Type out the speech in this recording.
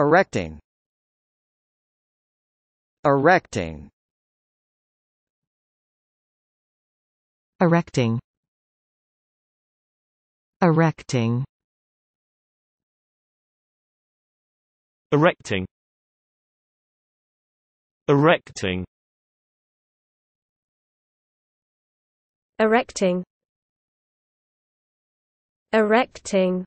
erecting erecting erecting erecting erecting erecting erecting erecting